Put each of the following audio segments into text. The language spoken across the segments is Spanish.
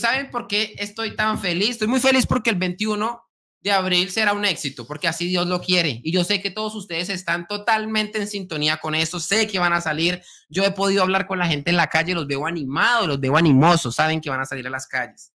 ¿Saben por qué estoy tan feliz? Estoy muy feliz porque el 21 de abril será un éxito, porque así Dios lo quiere. Y yo sé que todos ustedes están totalmente en sintonía con eso, sé que van a salir. Yo he podido hablar con la gente en la calle, los veo animados, los veo animosos, saben que van a salir a las calles.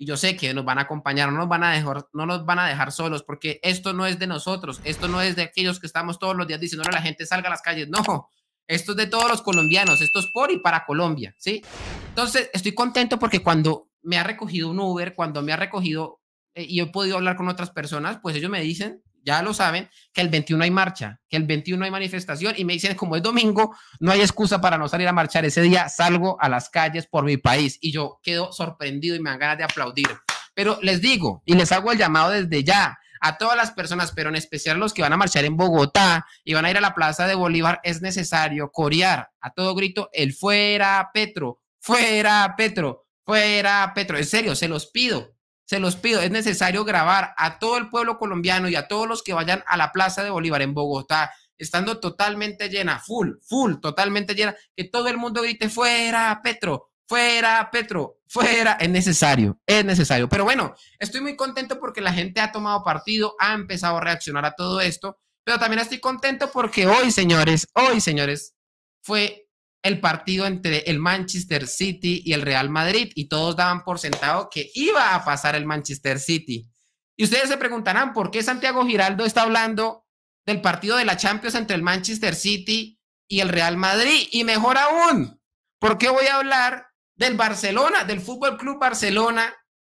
Y yo sé que nos van a acompañar, no nos van a dejar, no nos van a dejar solos, porque esto no es de nosotros, esto no es de aquellos que estamos todos los días diciendo a la gente salga a las calles, no. Esto es de todos los colombianos, esto es por y para Colombia, ¿sí? Entonces, estoy contento porque cuando me ha recogido un Uber, cuando me ha recogido eh, y he podido hablar con otras personas, pues ellos me dicen, ya lo saben, que el 21 hay marcha, que el 21 hay manifestación y me dicen, como es domingo, no hay excusa para no salir a marchar. Ese día salgo a las calles por mi país y yo quedo sorprendido y me dan ganas de aplaudir. Pero les digo y les hago el llamado desde ya, a todas las personas, pero en especial los que van a marchar en Bogotá y van a ir a la Plaza de Bolívar, es necesario corear a todo grito el fuera Petro, fuera Petro, fuera Petro. En serio, se los pido, se los pido, es necesario grabar a todo el pueblo colombiano y a todos los que vayan a la Plaza de Bolívar en Bogotá, estando totalmente llena, full, full, totalmente llena, que todo el mundo grite fuera Petro, Fuera, Petro, fuera, es necesario, es necesario. Pero bueno, estoy muy contento porque la gente ha tomado partido, ha empezado a reaccionar a todo esto, pero también estoy contento porque hoy, señores, hoy, señores, fue el partido entre el Manchester City y el Real Madrid y todos daban por sentado que iba a pasar el Manchester City. Y ustedes se preguntarán por qué Santiago Giraldo está hablando del partido de la Champions entre el Manchester City y el Real Madrid. Y mejor aún, ¿por qué voy a hablar del Barcelona, del Fútbol Club Barcelona,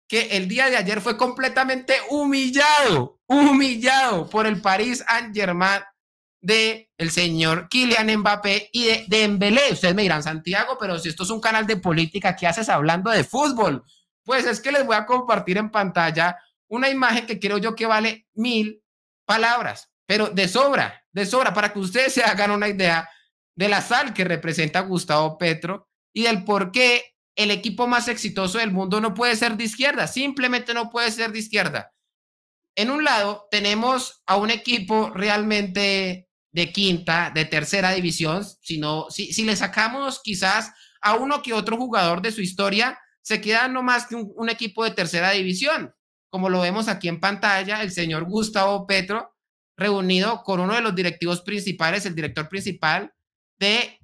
que el día de ayer fue completamente humillado, humillado por el Paris Saint-Germain de el señor Kylian Mbappé y de, de Ustedes me dirán, Santiago, pero si esto es un canal de política, ¿qué haces hablando de fútbol? Pues es que les voy a compartir en pantalla una imagen que creo yo que vale mil palabras, pero de sobra, de sobra, para que ustedes se hagan una idea de la sal que representa Gustavo Petro y del por qué el equipo más exitoso del mundo no puede ser de izquierda, simplemente no puede ser de izquierda. En un lado, tenemos a un equipo realmente de quinta, de tercera división, sino si, si le sacamos quizás a uno que otro jugador de su historia, se queda no más que un equipo de tercera división, como lo vemos aquí en pantalla, el señor Gustavo Petro reunido con uno de los directivos principales, el director principal de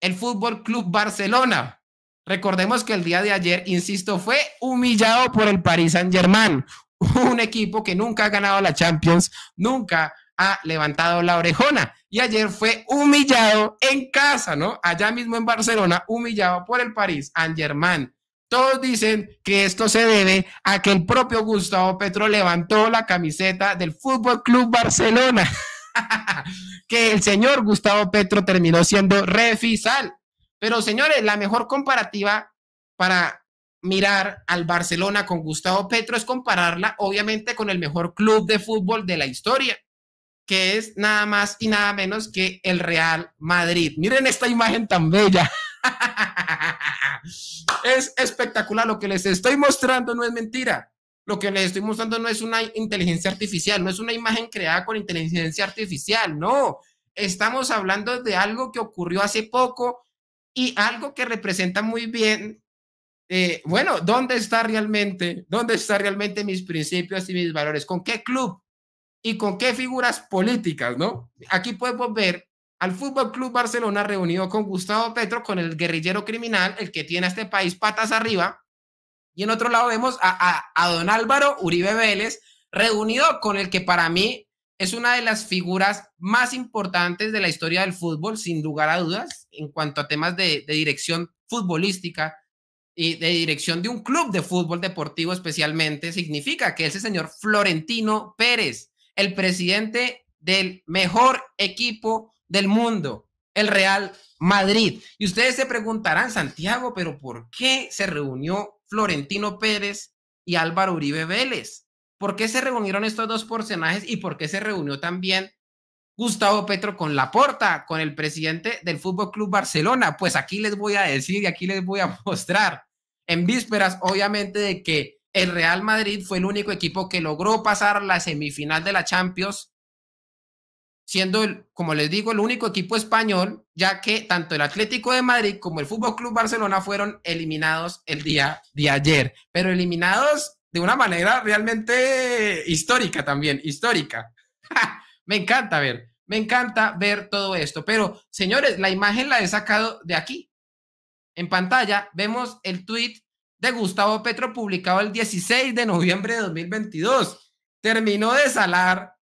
el Fútbol Club Barcelona. Recordemos que el día de ayer, insisto, fue humillado por el Paris Saint-Germain, un equipo que nunca ha ganado la Champions, nunca ha levantado la orejona y ayer fue humillado en casa, ¿no? Allá mismo en Barcelona, humillado por el Paris Saint-Germain. Todos dicen que esto se debe a que el propio Gustavo Petro levantó la camiseta del Fútbol Club Barcelona. que el señor Gustavo Petro terminó siendo refisal. Pero señores, la mejor comparativa para mirar al Barcelona con Gustavo Petro es compararla obviamente con el mejor club de fútbol de la historia, que es nada más y nada menos que el Real Madrid. Miren esta imagen tan bella. es espectacular lo que les estoy mostrando, no es mentira. Lo que les estoy mostrando no es una inteligencia artificial, no es una imagen creada con inteligencia artificial, no. Estamos hablando de algo que ocurrió hace poco y algo que representa muy bien, eh, bueno, ¿dónde está realmente? ¿Dónde está realmente mis principios y mis valores? ¿Con qué club? ¿Y con qué figuras políticas, no? Aquí podemos ver al Fútbol Club Barcelona reunido con Gustavo Petro, con el guerrillero criminal, el que tiene a este país patas arriba, y en otro lado vemos a, don Álvaro Uribe Vélez reunido con el que para mí es una de las figuras más importantes de la historia del fútbol, sin lugar a dudas, en cuanto a temas de, de dirección futbolística y de dirección de un club de fútbol deportivo especialmente, significa que ese señor Florentino Pérez, el presidente del mejor equipo del mundo, el Real Madrid. Y ustedes se preguntarán, Santiago, pero ¿por qué se reunió Florentino Pérez y Álvaro Uribe Vélez. ¿Por qué se reunieron estos dos personajes y por qué se reunió también Gustavo Petro con Laporta, con el presidente del Fútbol Club Barcelona? Pues aquí les voy a decir y aquí les voy a mostrar. En vísperas, obviamente, de que el Real Madrid fue el único equipo que logró pasar la semifinal de la Champions siendo, el, como les digo, el único equipo español, ya que tanto el Atlético de Madrid como el Fútbol Club Barcelona fueron eliminados el día de ayer, pero eliminados de una manera realmente histórica también, histórica. me encanta ver, me encanta ver todo esto, pero señores, la imagen la he sacado de aquí. En pantalla vemos el tweet de Gustavo Petro publicado el 16 de noviembre de 2022. Terminó de salar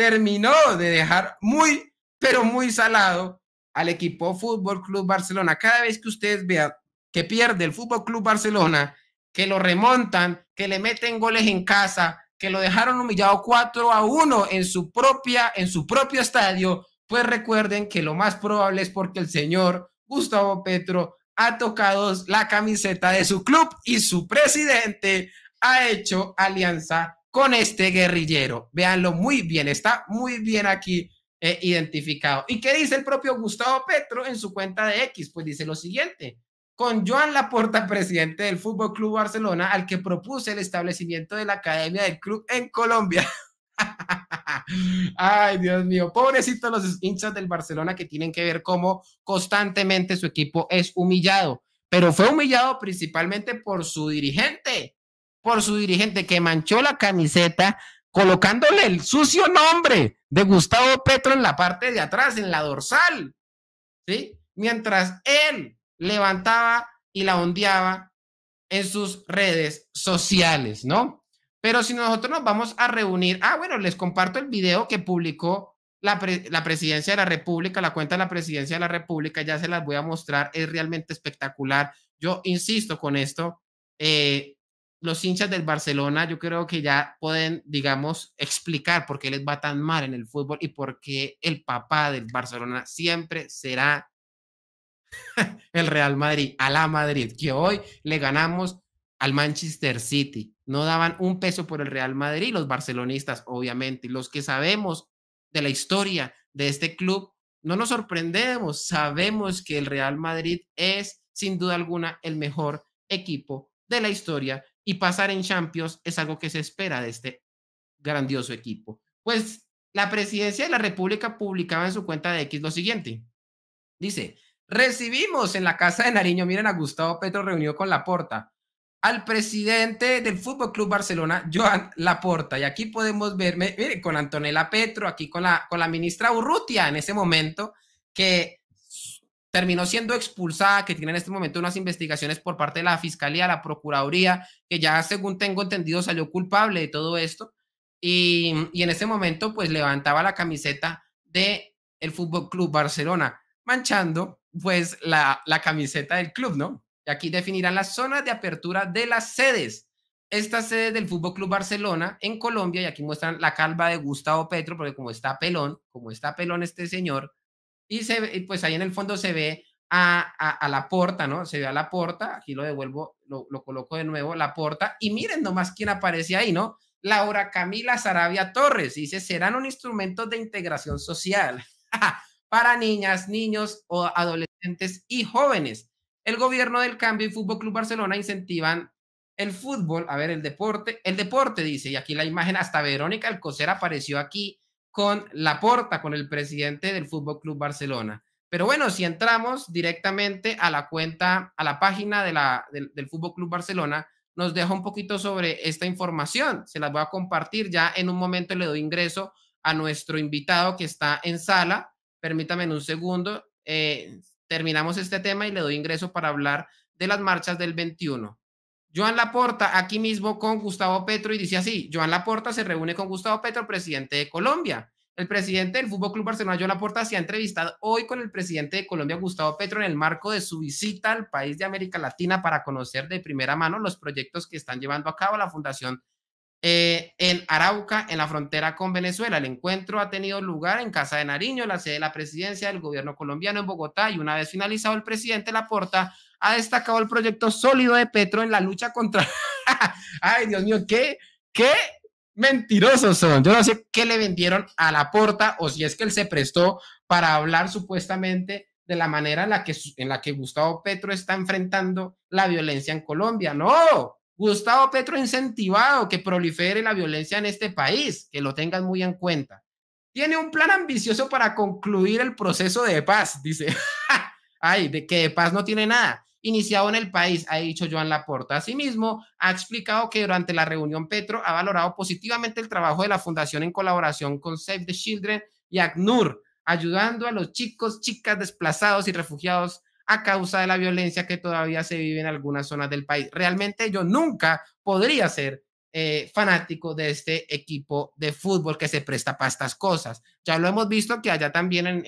terminó de dejar muy, pero muy salado al equipo Fútbol Club Barcelona. Cada vez que ustedes vean que pierde el Fútbol Club Barcelona, que lo remontan, que le meten goles en casa, que lo dejaron humillado 4 a 1 en su propia en su propio estadio, pues recuerden que lo más probable es porque el señor Gustavo Petro ha tocado la camiseta de su club y su presidente ha hecho alianza con este guerrillero. Véanlo muy bien, está muy bien aquí eh, identificado. ¿Y qué dice el propio Gustavo Petro en su cuenta de X? Pues dice lo siguiente. Con Joan Laporta, presidente del Fútbol Club Barcelona, al que propuse el establecimiento de la Academia del Club en Colombia. Ay, Dios mío, pobrecitos los hinchas del Barcelona que tienen que ver cómo constantemente su equipo es humillado, pero fue humillado principalmente por su dirigente, por su dirigente que manchó la camiseta colocándole el sucio nombre de Gustavo Petro en la parte de atrás, en la dorsal, ¿sí? Mientras él levantaba y la ondeaba en sus redes sociales, ¿no? Pero si nosotros nos vamos a reunir, ah, bueno, les comparto el video que publicó la, la presidencia de la República, la cuenta de la presidencia de la República, ya se las voy a mostrar, es realmente espectacular. Yo insisto con esto, eh, los hinchas del Barcelona yo creo que ya pueden, digamos, explicar por qué les va tan mal en el fútbol y por qué el papá del Barcelona siempre será el Real Madrid, a la Madrid, que hoy le ganamos al Manchester City. No daban un peso por el Real Madrid, los barcelonistas, obviamente, los que sabemos de la historia de este club, no nos sorprendemos, sabemos que el Real Madrid es sin duda alguna el mejor equipo de la historia y pasar en Champions es algo que se espera de este grandioso equipo. Pues la presidencia de la República publicaba en su cuenta de X lo siguiente. Dice, recibimos en la casa de Nariño, miren a Gustavo Petro reunió con Laporta, al presidente del Fútbol Club Barcelona, Joan Laporta. Y aquí podemos verme miren, con Antonella Petro, aquí con la, con la ministra Urrutia en ese momento, que terminó siendo expulsada, que tiene en este momento unas investigaciones por parte de la Fiscalía, la Procuraduría, que ya según tengo entendido salió culpable de todo esto. Y, en ese momento pues levantaba la camiseta de el Fútbol Club Barcelona, manchando pues la, la camiseta del club, ¿no? Y aquí definirán las zonas de apertura de las sedes. Esta sede del Fútbol Club Barcelona en Colombia, y aquí muestran la calva de Gustavo Petro, porque como está pelón, como está pelón este señor, y se, pues ahí en el fondo se ve a, la puerta, ¿no? Se ve a la puerta. aquí lo devuelvo, lo, lo, coloco de nuevo, la porta, y miren nomás quién aparece ahí, ¿no? Laura Camila Sarabia Torres dice, serán un instrumento de integración social para niñas, niños o adolescentes y jóvenes. El gobierno del cambio y Fútbol Club Barcelona incentivan el fútbol, a ver, el deporte, el deporte dice, y aquí la imagen, hasta Verónica Alcocer apareció aquí con porta, con el presidente del Fútbol Club Barcelona. Pero bueno, si entramos directamente a la cuenta, a la página de la, del, del Fútbol Club Barcelona, nos deja un poquito sobre esta información. Se las voy a compartir. Ya en un momento le doy ingreso a nuestro invitado que está en sala. Permítame en un segundo. Eh, terminamos este tema y le doy ingreso para hablar de las marchas del 21. Joan Laporta, aquí mismo con Gustavo Petro, y dice así, Joan Laporta se reúne con Gustavo Petro, presidente de Colombia. El presidente del Fútbol Club Barcelona, Joan Laporta, se ha entrevistado hoy con el presidente de Colombia, Gustavo Petro, en el marco de su visita al país de América Latina para conocer de primera mano los proyectos que están llevando a cabo la Fundación eh, en Arauca, en la frontera con Venezuela. El encuentro ha tenido lugar en Casa de Nariño, la sede de la presidencia del gobierno colombiano en Bogotá, y una vez finalizado el presidente Laporta ha destacado el proyecto sólido de Petro en la lucha contra... Ay, Dios mío, ¿qué? ¿Qué? Mentirosos son. Yo no sé qué le vendieron a la porta o si es que él se prestó para hablar supuestamente de la manera en la que, en la que Gustavo Petro está enfrentando la violencia en Colombia. No, Gustavo Petro ha incentivado que prolifere la violencia en este país, que lo tengan muy en cuenta. Tiene un plan ambicioso para concluir el proceso de paz, dice. Ay, de que de paz no tiene nada iniciado en el país, ha dicho Joan Laporta. Asimismo, ha explicado que durante la reunión Petro ha valorado positivamente el trabajo de la Fundación en colaboración con Save the Children y ACNUR, ayudando a los chicos, chicas desplazados y refugiados a causa de la violencia que todavía se vive en algunas zonas del país. Realmente yo nunca podría ser eh, fanático de este equipo de fútbol que se presta para estas cosas. Ya lo hemos visto que allá también en,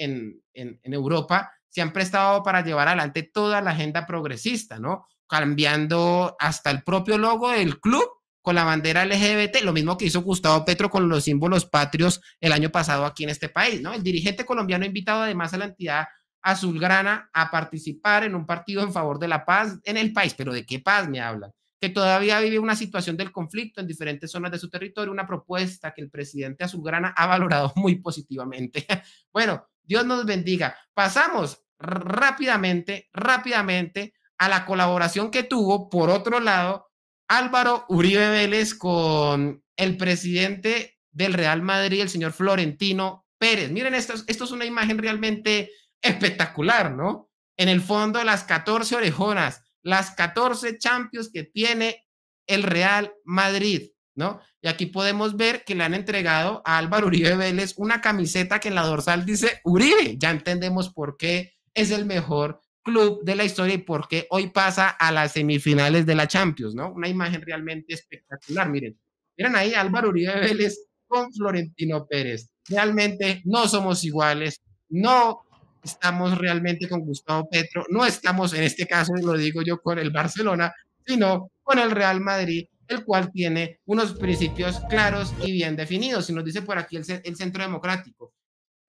en, en Europa se han prestado para llevar adelante toda la agenda progresista, ¿no? Cambiando hasta el propio logo del club con la bandera LGBT, lo mismo que hizo Gustavo Petro con los símbolos patrios el año pasado aquí en este país, ¿no? El dirigente colombiano ha invitado además a la entidad azulgrana a participar en un partido en favor de la paz en el país, pero ¿de qué paz me hablan? Que todavía vive una situación del conflicto en diferentes zonas de su territorio, una propuesta que el presidente azulgrana ha valorado muy positivamente. bueno, Dios nos bendiga. Pasamos rápidamente, rápidamente a la colaboración que tuvo, por otro lado, Álvaro Uribe Vélez con el presidente del Real Madrid, el señor Florentino Pérez. Miren, esto, esto es una imagen realmente espectacular, ¿no? En el fondo, las 14 orejonas, las 14 champions que tiene el Real Madrid, ¿no? Y aquí podemos ver que le han entregado a Álvaro Uribe Vélez una camiseta que en la dorsal dice Uribe. Ya entendemos por qué es el mejor club de la historia y porque hoy pasa a las semifinales de la Champions, ¿no? Una imagen realmente espectacular, miren. Miren ahí Álvaro Uribe Vélez con Florentino Pérez. Realmente no somos iguales, no estamos realmente con Gustavo Petro, no estamos en este caso, lo digo yo, con el Barcelona, sino con el Real Madrid, el cual tiene unos principios claros y bien definidos. Y nos dice por aquí el Centro Democrático.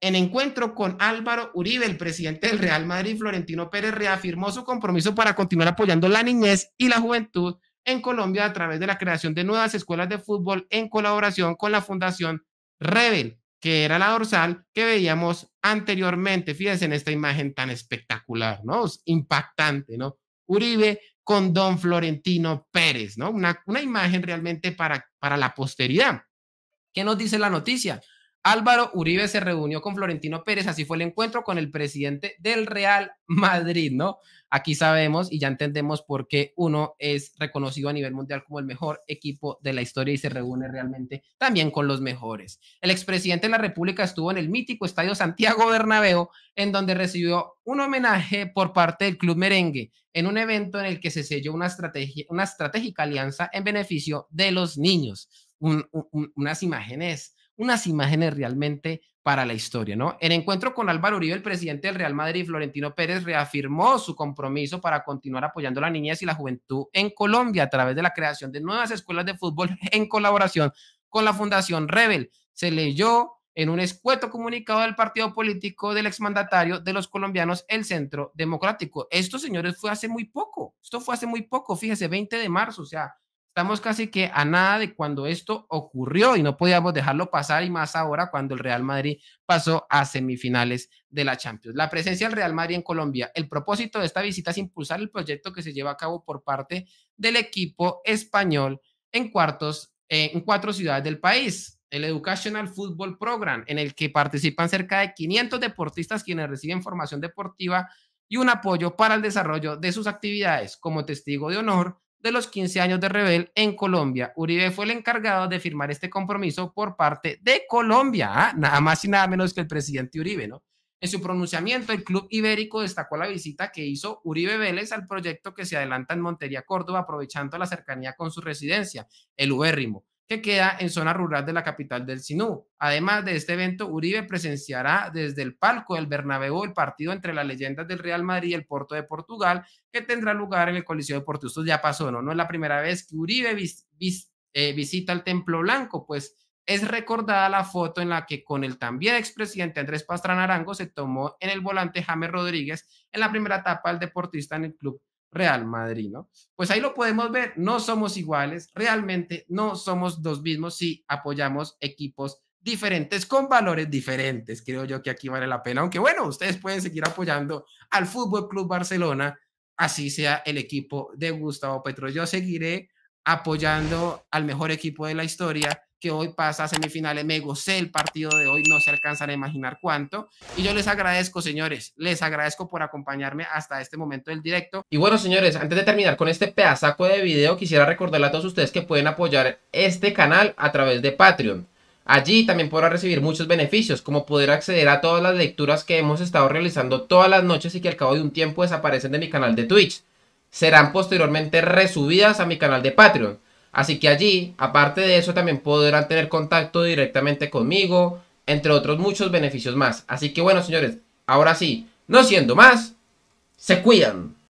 En encuentro con Álvaro Uribe, el presidente del Real Madrid, Florentino Pérez, reafirmó su compromiso para continuar apoyando la niñez y la juventud en Colombia a través de la creación de nuevas escuelas de fútbol en colaboración con la Fundación Rebel, que era la dorsal que veíamos anteriormente. Fíjense en esta imagen tan espectacular, ¿no? Impactante, ¿no? Uribe con don Florentino Pérez, ¿no? Una, una imagen realmente para, para la posteridad. ¿Qué nos dice la noticia? Álvaro Uribe se reunió con Florentino Pérez, así fue el encuentro con el presidente del Real Madrid, ¿no? Aquí sabemos y ya entendemos por qué uno es reconocido a nivel mundial como el mejor equipo de la historia y se reúne realmente también con los mejores. El expresidente de la República estuvo en el mítico Estadio Santiago Bernabéu, en donde recibió un homenaje por parte del Club Merengue, en un evento en el que se selló una, estrategia, una estratégica alianza en beneficio de los niños. unas imágenes unas imágenes realmente para la historia, ¿no? El encuentro con Álvaro Uribe, el presidente del Real Madrid, Florentino Pérez, reafirmó su compromiso para continuar apoyando a la niñez y la juventud en Colombia a través de la creación de nuevas escuelas de fútbol en colaboración con la Fundación Rebel. Se leyó en un escueto comunicado del partido político del exmandatario de los colombianos, el Centro Democrático. Esto, señores, fue hace muy poco. Esto fue hace muy poco, fíjese, 20 de marzo, o sea, Estamos casi que a nada de cuando esto ocurrió y no podíamos dejarlo pasar y más ahora cuando el Real Madrid pasó a semifinales de la Champions. La presencia del Real Madrid en Colombia. El propósito de esta visita es impulsar el proyecto que se lleva a cabo por parte del equipo español en cuartos eh, en cuatro ciudades del país. El Educational Football Program, en el que participan cerca de 500 deportistas quienes reciben formación deportiva y un apoyo para el desarrollo de sus actividades como testigo de honor de los 15 años de Rebel en Colombia. Uribe fue el encargado de firmar este compromiso por parte de Colombia, ah, nada más y nada menos que el presidente Uribe, ¿no? En su pronunciamiento, el Club Ibérico destacó la visita que hizo Uribe Vélez al proyecto que se adelanta en Montería, Córdoba, aprovechando la cercanía con su residencia, el Ubérrimo que queda en zona rural de la capital del Sinú. Además de este evento, Uribe presenciará desde el palco del Bernabéu el partido entre las leyendas del Real Madrid y el Porto de Portugal, que tendrá lugar en el Coliseo de Esto ya pasó, ¿no? No es la primera vez que Uribe eh, visita el Templo Blanco, pues es recordada la foto en la que con el también expresidente Andrés Pastrana Arango se tomó en el volante James Rodríguez en la primera etapa del deportista en el club Real Madrid, ¿no? Pues ahí lo podemos ver, no somos iguales, realmente no somos los mismos si apoyamos equipos diferentes con valores diferentes. Creo yo que aquí vale la pena, aunque bueno, ustedes pueden seguir apoyando al Fútbol Club Barcelona, así sea el equipo de Gustavo Petro. Yo seguiré apoyando al mejor equipo de la historia que hoy pasa a semifinales. Me gocé el partido de hoy, no se alcanzan a imaginar cuánto. Y yo les agradezco, señores, les agradezco por acompañarme hasta este momento del directo. Y bueno, señores, antes de terminar con este pedazaco de video, quisiera recordarle a todos ustedes que pueden apoyar este canal a través de Patreon. Allí también podrán recibir muchos beneficios, como poder acceder a todas las lecturas que hemos estado realizando todas las noches y que al cabo de un tiempo desaparecen de mi canal de Twitch. Serán posteriormente resubidas a mi canal de Patreon. Así que allí, aparte de eso, también podrán tener contacto directamente conmigo, entre otros muchos beneficios más. Así que bueno, señores, ahora sí, no siendo más, se cuidan.